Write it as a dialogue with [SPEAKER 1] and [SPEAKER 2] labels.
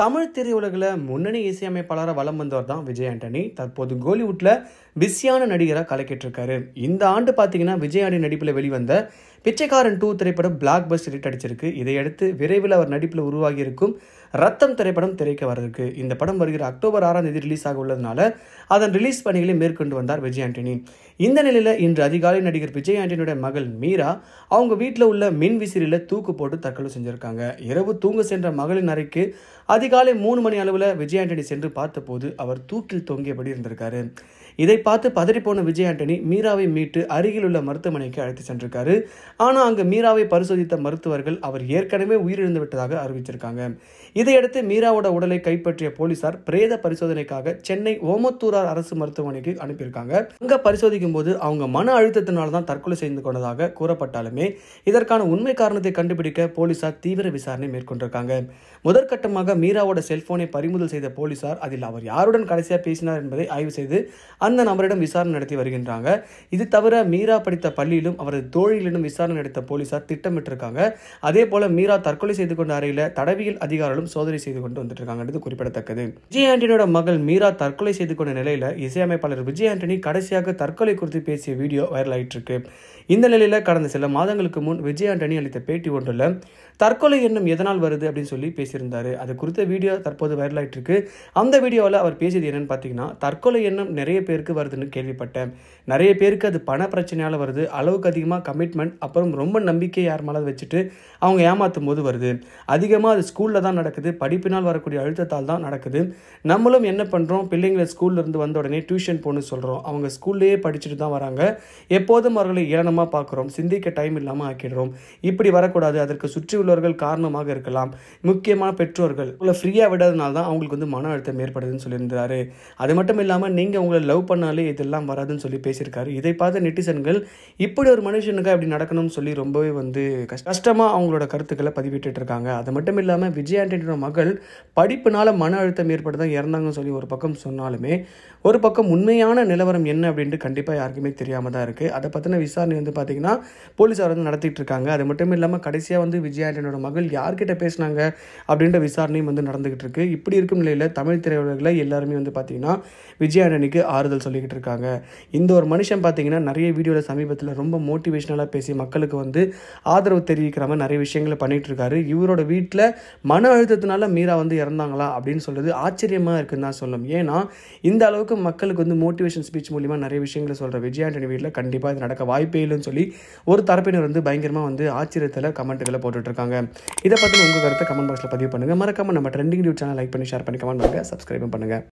[SPEAKER 1] தமிழ் திரையுலகில் முன்னணி இசையமைப்பாளராக வலம் வந்தவர் தான் விஜய் ஆண்டனி தற்போது கோலிவுட்டில் பிஸியான நடிகராக கலக்கிட்டு இந்த ஆண்டு பார்த்தீங்கன்னா விஜய் ஆண்டனி நடிப்பில் வெளிவந்த பிச்சைக்காரன் டூ திரைப்படம் பிளாக் பஸ்ட் ரிட் அடிச்சிருக்கு இதையடுத்து விரைவில் அவர் நடிப்பில் உருவாகியிருக்கும் ரத்தம் திரைப்படம் திரைக்க வரதுக்கு இந்த படம் வருகிற அக்டோபர் ஆறாம் தேதி ரிலீஸ் ஆக உள்ளதுனால அதன் ரிலீஸ் பணிகளை மேற்கொண்டு வந்தார் விஜய் ஆண்டனி இந்த நிலையில் இன்று அதிகாலை நடிகர் விஜய் ஆண்டனியோட மகள் மீரா அவங்க வீட்டில் உள்ள மின் விசிறியில் தூக்கு போட்டு தற்கொலை செஞ்சுருக்காங்க இரவு தூங்க சென்ற மகளின் அறைக்கு அதிக அதிகாலை மூணு மணி அளவில் விஜய் ஆண்டனி சென்று பார்த்தபோது அவர் தூக்கில் தொங்கியபடி இருந்திருக்காரு இதை பார்த்து பதறிப்போன விஜய் ஆண்டனி மீராவை மீட்டு அருகில் உள்ள மருத்துவமனைக்கு அழைத்து சென்றிருக்காரு ஆனால் அங்கு மீராவை பரிசோதித்த மருத்துவர்கள் அவர் ஏற்கனவே உயிரிழந்து விட்டதாக அறிவிச்சிருக்காங்க இதையடுத்து மீராவோட உடலை கைப்பற்றிய போலீசார் பிரேத பரிசோதனைக்காக சென்னை ஓமத்தூரார் அரசு மருத்துவமனைக்கு அனுப்பியிருக்காங்க அங்க பரிசோதிக்கும் போது அவங்க மன அழுத்தத்தினால தான் தற்கொலை செய்து கொண்டதாக கூறப்பட்டாலுமே இதற்கான உண்மை காரணத்தை கண்டுபிடிக்க போலீசார் தீவிர விசாரணை மேற்கொண்டிருக்காங்க முதற்கட்டமாக மீரா மீராவோட செல்போனை பறிமுதல் செய்த போலீசார் அதில் அவர் யாருடன் கடைசியாக பேசினார் என்பதை ஆய்வு செய்து அந்த நபரிடம் விசாரணை நடத்தி வருகின்றாங்க இது தவிர மீரா படித்த பள்ளியிலும் அவரது தோழிகளிடம் விசாரணை நடத்த போலீசார் திட்டமிட்டிருக்காங்க அதே போல மீரா தற்கொலை செய்து கொண்ட அறையில் தடவியல் அதிகாரிகளும் சோதனை செய்து கொண்டு வந்துட்டு இருக்காங்கிறது குறிப்பிடத்தக்கது விஜய் ஆண்டனியோட மகள் மீரா தற்கொலை செய்து கொண்ட நிலையில இசையமைப்பாளர் விஜய் ஆண்டனி கடைசியாக தற்கொலை குறித்து பேசிய வீடியோ வைரல் ஆயிட்டு இருக்கு இந்த நிலையில கடந்த சில மாதங்களுக்கு முன் விஜய் ஆண்டனி அளித்த பேட்டி ஒன்றில் தற்கொலை எண்ணம் எதனால் வருது அப்படின்னு சொல்லி பேசியிருந்தாரு அது குறித்த வீடியோ தற்போது வைரலாகிட்டு இருக்கு அந்த வீடியோவில் அவர் பேசியது என்னன்னு பார்த்தீங்கன்னா தற்கொலை எண்ணம் நிறைய பேருக்கு வருதுன்னு கேள்விப்பட்டேன் நிறைய பேருக்கு அது பண பிரச்சனையால் வருது அளவுக்கு அதிகமாக கமிட்மெண்ட் அப்புறம் ரொம்ப நம்பிக்கை யார் மேலே வச்சுட்டு அவங்க ஏமாற்றும் போது வருது அதிகமாக அது ஸ்கூலில் தான் நடக்குது படிப்பினால் வரக்கூடிய அழுத்தத்தால் தான் நடக்குது நம்மளும் என்ன பண்ணுறோம் பிள்ளைங்களை ஸ்கூல்லேருந்து வந்த உடனே டியூஷன் போகணும்னு சொல்கிறோம் அவங்க ஸ்கூல்லேயே படிச்சுட்டு தான் வராங்க எப்போதும் அவர்களை ஏளனமாக பார்க்குறோம் சிந்திக்க டைம் இல்லாமல் ஆக்கிடுறோம் இப்படி வரக்கூடாது அதற்கு சுற்றியுள்ளவர்கள் காரணமாக இருக்கலாம் முக்கியமான பெற்றோர்கள் ஃப்ரீயாக விடாதனால தான் அவங்களுக்கு வந்து மன அழுத்தம் ஏற்படுதுன்னு சொல்லியிருந்தாரு அது மட்டும் இல்லாமல் நீங்கள் உங்களை லவ் பண்ணாலே இதெல்லாம் வராதுன்னு சொல்லி பேசியிருக்காரு இதை பார்த்த நெட்டிசன்கள் இப்படி ஒரு மனுஷனுக்கு அப்படி நடக்கணும்னு சொல்லி ரொம்பவே வந்து கஷ்டமாக அவங்களோட கருத்துக்களை பதிவிட்டு இருக்காங்க அது மட்டும் இல்லாமல் விஜய் மகள் படிப்புனால மன அழுத்தம் ஏற்பட்டு தான் இறந்தாங்கன்னு சொல்லி ஒரு பக்கம் சொன்னாலுமே ஒரு பக்கம் உண்மையான நிலவரம் என்ன அப்படின்ட்டு கண்டிப்பாக யாருக்குமே தெரியாமல் தான் இருக்குது அதை பற்றின விசாரணை வந்து பார்த்தீங்கன்னா போலீஸார் வந்து நடத்திட்டு இருக்காங்க அது மட்டும் இல்லாமல் கடைசியாக வந்து விஜய் மகள் யார்கிட்ட பேசினாங்க அப்படின்ற விசாரணையும் வந்து நடந்துகிட்டு இருக்குது இப்படி இருக்கும் நிலையில் தமிழ் திரையுலகில் எல்லாருமே வந்து பார்த்தீங்கன்னா விஜய் ஆறுதல் சொல்லிக்கிட்டு இருக்காங்க இந்த ஒரு மனுஷன் பார்த்தீங்கன்னா நிறைய வீடியோவில் சமீபத்தில் ரொம்ப மோட்டிவேஷனலாக பேசி மக்களுக்கு வந்து ஆதரவு தெரிவிக்கிற மாதிரி நிறைய விஷயங்களை பண்ணிகிட்டு இருக்காரு இவரோட வீட்டில் மன அழுத்தத்தினால மீரா வந்து இறந்தாங்களா அப்படின்னு சொல்கிறது ஆச்சரியமாக இருக்குன்னு தான் சொல்லும் ஏன்னா இந்த அளவுக்கு மக்களுக்கு வந்து மோட்டிவேஷன் ஸ்பீச் மூலிமா நிறைய விஷயங்களை சொல்கிற விஜய் ஆண்டனி வீட்டில் கண்டிப்பாக இது நடக்க வாய்ப்பே இல்லைன்னு சொல்லி ஒரு தரப்பினர் வந்து பயங்கரமாக வந்து ஆச்சரியத்தில் கமெண்ட்டுகளை போட்டுட்ருக்காங்க இதை பற்றி உங்கள் கருத்தை கமெண்ட் பாக்ஸில் பதிவு பண்ணுங்கள் மறக்காமல் நம்ம நம்ம ட்ரெண்டிங் நியூஸ் சேனல் லைக் பண்ணி ஷேர் பண்ணி கமெண்ட் பண்ணுங்கள் சப்ஸ்கிரைபும் பண்ணுங்கள்